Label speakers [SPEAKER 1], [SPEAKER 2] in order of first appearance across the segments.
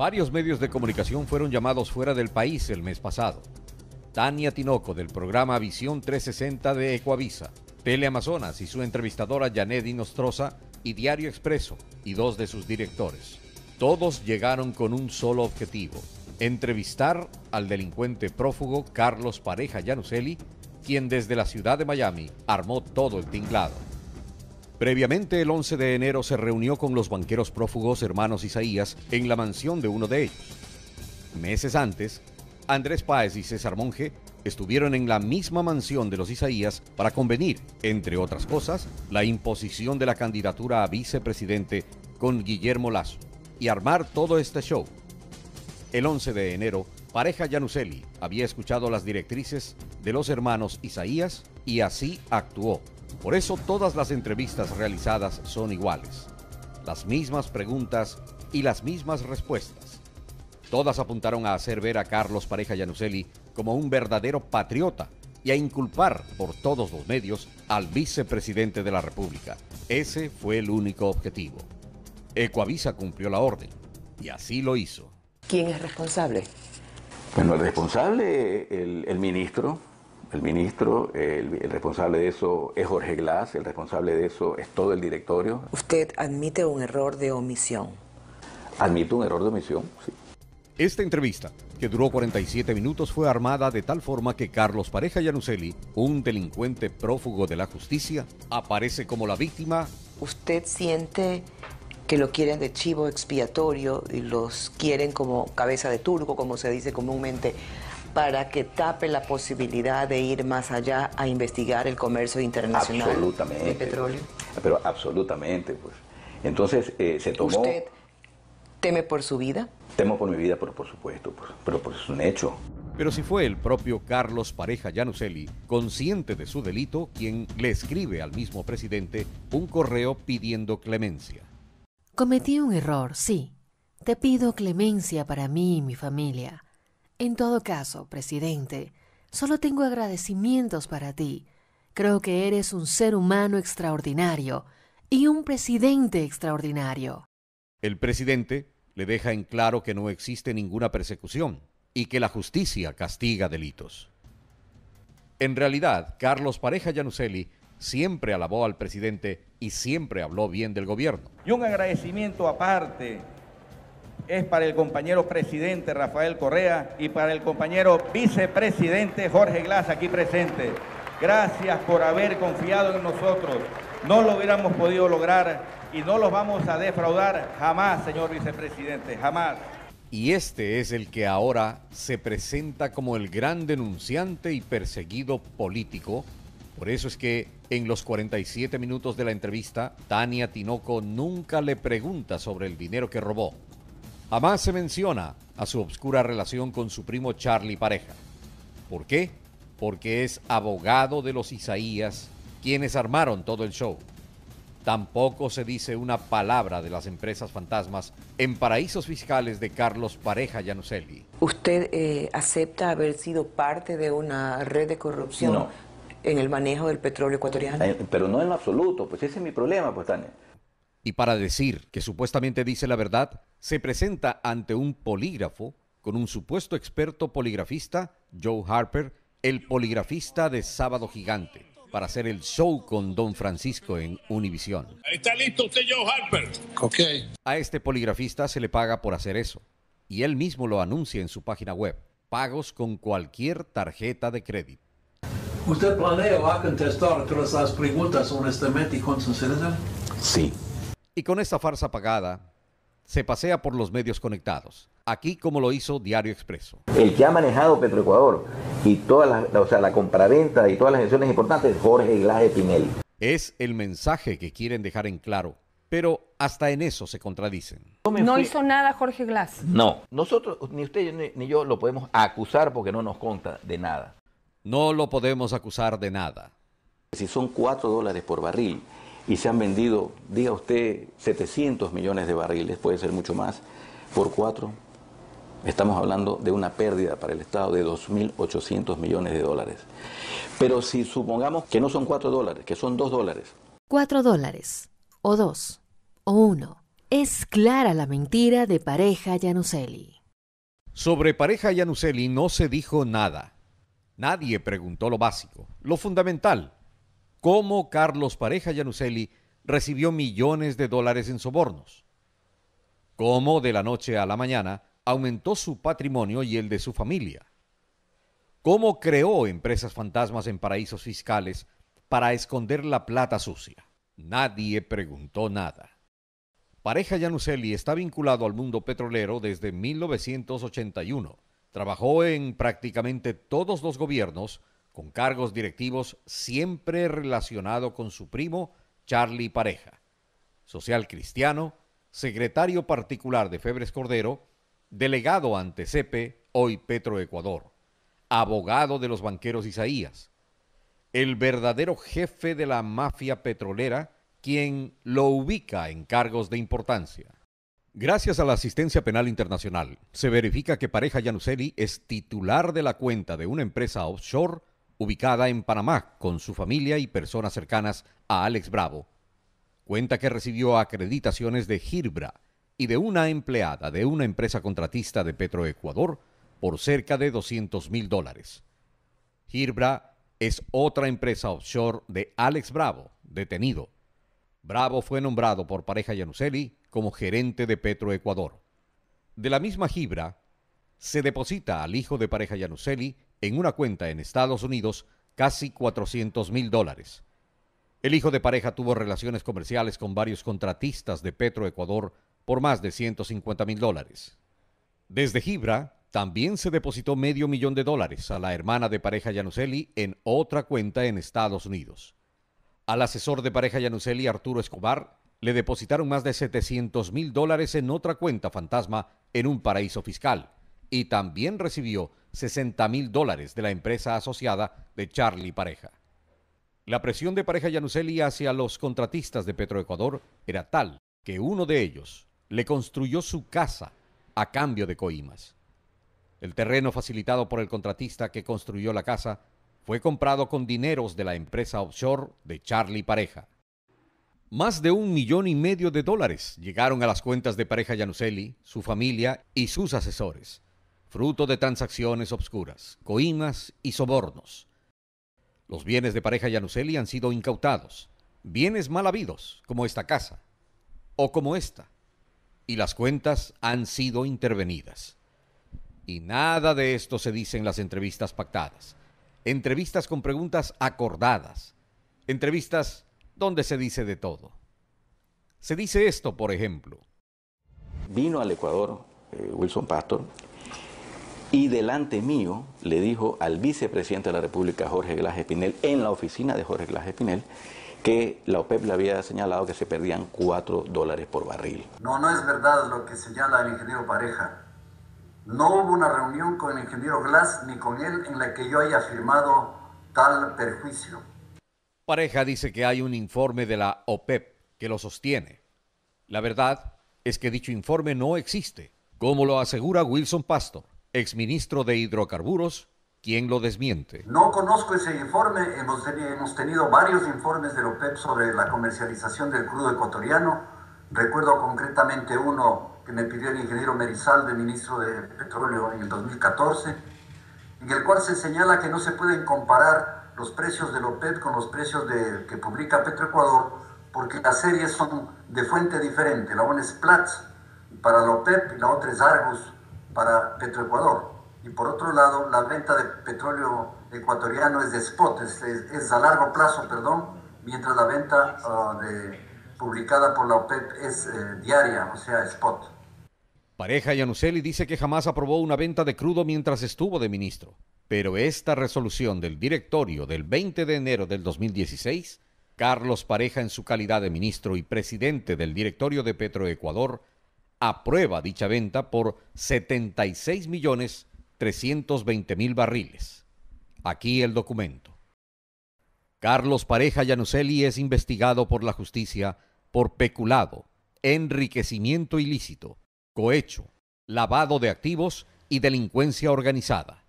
[SPEAKER 1] Varios medios de comunicación fueron llamados fuera del país el mes pasado. Tania Tinoco del programa Visión 360 de Ecoavisa, Teleamazonas y su entrevistadora Janet Inostroza y Diario Expreso y dos de sus directores. Todos llegaron con un solo objetivo, entrevistar al delincuente prófugo Carlos Pareja Yanuseli, quien desde la ciudad de Miami armó todo el tinglado. Previamente, el 11 de enero se reunió con los banqueros prófugos hermanos Isaías en la mansión de uno de ellos. Meses antes, Andrés Páez y César Monge estuvieron en la misma mansión de los Isaías para convenir, entre otras cosas, la imposición de la candidatura a vicepresidente con Guillermo Lazo y armar todo este show. El 11 de enero, pareja Yanuseli había escuchado las directrices de los hermanos Isaías y así actuó. Por eso todas las entrevistas realizadas son iguales. Las mismas preguntas y las mismas respuestas. Todas apuntaron a hacer ver a Carlos Pareja Yanuselli como un verdadero patriota y a inculpar por todos los medios al vicepresidente de la República. Ese fue el único objetivo. Ecoavisa cumplió la orden y así lo hizo. ¿Quién es responsable? Bueno, el responsable, el, el ministro, el ministro, el,
[SPEAKER 2] responsable de eso es Jorge Glass, el responsable de eso es todo el directorio.
[SPEAKER 1] ¿Usted admite un error de omisión? Admito un error de omisión, sí. Esta entrevista, que duró 47 minutos, fue armada de tal forma que Carlos Pareja Yanuseli, un delincuente prófugo de la justicia, aparece como la víctima. ¿Usted siente que lo quieren de chivo expiatorio y los quieren como cabeza de turco, como
[SPEAKER 2] se dice comúnmente, para que tape la posibilidad de ir más allá a
[SPEAKER 1] investigar el comercio internacional de petróleo?
[SPEAKER 2] Pero absolutamente, pues. Entonces eh, se tomó. ¿Usted
[SPEAKER 1] teme por su vida?
[SPEAKER 2] Temo por mi vida, pero por supuesto, pues. pero pues es un hecho.
[SPEAKER 1] Pero si fue el propio Carlos Pareja Yanuselli, consciente de su delito, quien le escribe al mismo presidente un correo pidiendo clemencia.
[SPEAKER 2] Cometí un error, sí. Te pido clemencia para mí y mi familia. En todo caso, presidente, solo tengo agradecimientos para ti. Creo que eres un ser humano extraordinario y un presidente extraordinario.
[SPEAKER 1] El presidente le deja en claro que no existe ninguna persecución y que la justicia castiga delitos. En realidad, Carlos Pareja Yanuseli siempre alabó al presidente y siempre habló bien del gobierno.
[SPEAKER 2] Y un agradecimiento aparte es para el compañero presidente Rafael Correa y para el compañero vicepresidente Jorge Glass aquí presente. Gracias por haber confiado en nosotros. No lo hubiéramos podido lograr y no los vamos a defraudar
[SPEAKER 1] jamás, señor vicepresidente, jamás. Y este es el que ahora se presenta como el gran denunciante y perseguido político. Por eso es que en los 47 minutos de la entrevista, Tania Tinoco nunca le pregunta sobre el dinero que robó. Jamás se menciona a su obscura relación con su primo Charlie Pareja. ¿Por qué? Porque es abogado de los Isaías, quienes armaron todo el show. Tampoco se dice una palabra de las empresas fantasmas en paraísos fiscales de Carlos Pareja Yanuselli.
[SPEAKER 2] ¿Usted eh, acepta haber sido parte de una red de corrupción en el manejo del petróleo ecuatoriano? Pero no en absoluto, pues ese es mi problema, pues Tania
[SPEAKER 1] y para decir que supuestamente dice la verdad, se presenta ante un polígrafo con un supuesto experto poligrafista, Joe Harper, el poligrafista de Sábado Gigante, para hacer el show con Don Francisco en Univisión.
[SPEAKER 2] ¿Está listo usted, Joe Harper?
[SPEAKER 1] Ok. A este poligrafista se le paga por hacer eso, y él mismo lo anuncia en su página web, pagos con cualquier tarjeta de crédito. ¿Usted planea contestar todas las preguntas honestamente y con sinceridad? Sí. Y con esta farsa pagada, se pasea por los medios conectados. Aquí como lo hizo Diario Expreso.
[SPEAKER 2] El que ha manejado Petroecuador y todas las, o sea, la compraventa y todas las gestiones importantes
[SPEAKER 1] es Jorge Glass Pinelli. Es el mensaje que quieren dejar en claro pero hasta en eso se contradicen. No hizo
[SPEAKER 2] nada Jorge Glass. No,
[SPEAKER 1] nosotros, ni usted ni, yo lo podemos acusar porque no nos conta de nada. No lo podemos acusar de nada.
[SPEAKER 2] Si son cuatro dólares por barril y se han vendido, diga usted, 700 millones de barriles, puede ser mucho más, por cuatro, estamos hablando de una pérdida para el Estado de 2.800 millones de dólares. Pero si supongamos que no son cuatro dólares, que son dos dólares. Cuatro dólares, o dos, o uno. Es clara la mentira de pareja Yanuseli.
[SPEAKER 1] Sobre pareja Yanuseli no se dijo nada. Nadie preguntó lo básico, lo fundamental cómo Carlos Pareja Yanuseli recibió millones de dólares en sobornos, cómo de la noche a la mañana aumentó su patrimonio y el de su familia, cómo creó empresas fantasmas en paraísos fiscales para esconder la plata sucia. Nadie preguntó nada. Pareja Yanuseli está vinculado al mundo petrolero desde 1981. Trabajó en prácticamente todos los gobiernos con cargos directivos siempre relacionado con su primo Charlie Pareja, social cristiano, secretario particular de Febres Cordero, delegado ante CEPE, hoy Petroecuador, abogado de los banqueros Isaías, el verdadero jefe de la mafia petrolera, quien lo ubica en cargos de importancia. Gracias a la asistencia penal internacional, se verifica que Pareja Yanuseli es titular de la cuenta de una empresa offshore ubicada en Panamá con su familia y personas cercanas a Alex Bravo. Cuenta que recibió acreditaciones de Girbra y de una empleada de una empresa contratista de Petroecuador por cerca de 200 mil dólares. Girbra es otra empresa offshore de Alex Bravo, detenido. Bravo fue nombrado por pareja Yanuseli como gerente de Petroecuador. De la misma Gibra, se deposita al hijo de pareja Yanuseli en una cuenta en Estados Unidos casi 400 mil dólares. El hijo de pareja tuvo relaciones comerciales con varios contratistas de Petro Ecuador por más de 150 mil dólares. Desde Gibra también se depositó medio millón de dólares a la hermana de pareja Yanuseli en otra cuenta en Estados Unidos. Al asesor de pareja Yanuseli, Arturo Escobar, le depositaron más de 700 mil dólares en otra cuenta fantasma en un paraíso fiscal y también recibió 60 mil dólares de la empresa asociada de Charlie Pareja. La presión de Pareja Yanuseli hacia los contratistas de Petroecuador era tal que uno de ellos le construyó su casa a cambio de coimas. El terreno facilitado por el contratista que construyó la casa fue comprado con dineros de la empresa offshore de Charlie Pareja. Más de un millón y medio de dólares llegaron a las cuentas de Pareja Yanuseli, su familia y sus asesores fruto de transacciones obscuras, coimas y sobornos. Los bienes de pareja Yanuseli han sido incautados, bienes mal habidos, como esta casa, o como esta, y las cuentas han sido intervenidas. Y nada de esto se dice en las entrevistas pactadas, entrevistas con preguntas acordadas, entrevistas donde se dice de todo. Se dice esto, por ejemplo. Vino al Ecuador
[SPEAKER 2] eh, Wilson Pastor y delante mío le dijo al vicepresidente de la República, Jorge Glass Espinel, en la oficina de Jorge Glass Espinel, que la OPEP le había señalado que se perdían 4 dólares por barril.
[SPEAKER 1] No, no es verdad lo que señala el ingeniero Pareja. No hubo una reunión con el ingeniero Glass ni con él en la que yo haya firmado tal perjuicio. Pareja dice que hay un informe de la OPEP que lo sostiene. La verdad es que dicho informe no existe, como lo asegura Wilson Pasto, exministro de Hidrocarburos, quien lo desmiente. No conozco ese informe, hemos, tenido varios informes del OPEP e sobre la comercialización del crudo ecuatoriano. Recuerdo concretamente uno que me pidió el ingeniero Merizal, de ministro de Petróleo, en el 2014, en el cual se señala que no se pueden comparar los precios del OPEP e con los precios que publica Petroecuador, porque las series son de fuente diferente. La una es Platts para el OPEP e y la otra es Argus para Petroecuador. Y por otro lado, la venta de petróleo ecuatoriano es de spot, es, a largo plazo, perdón, mientras la venta ah, publicada por la OPEP es eh, diaria, o sea, spot. Pareja Yanuseli dice que jamás aprobó una venta de crudo mientras estuvo de ministro, pero esta resolución del directorio del 20 de enero del 2016, Carlos Pareja en su calidad de ministro y presidente del directorio de Petroecuador aprueba dicha venta por 76 millones mil barriles. Aquí el documento. Carlos Pareja Yanuseli es investigado por la justicia por peculado, enriquecimiento ilícito, cohecho, lavado de activos y delincuencia organizada.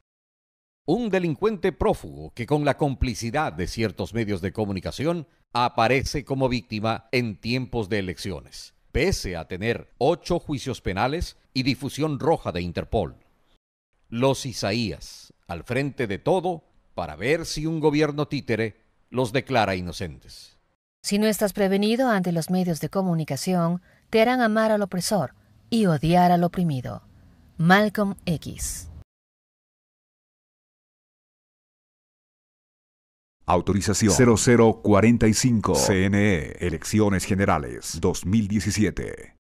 [SPEAKER 1] Un delincuente prófugo que con la complicidad de ciertos medios de comunicación aparece como víctima en tiempos de elecciones pese a tener ocho juicios penales y difusión roja de Interpol. Los Isaías, al frente de todo, para ver si un gobierno títere los declara inocentes.
[SPEAKER 2] Si no estás prevenido ante los medios de comunicación, te harán amar al opresor y odiar al oprimido. Malcolm X.
[SPEAKER 1] Autorización
[SPEAKER 2] 0045. CNE. Elecciones Generales 2017.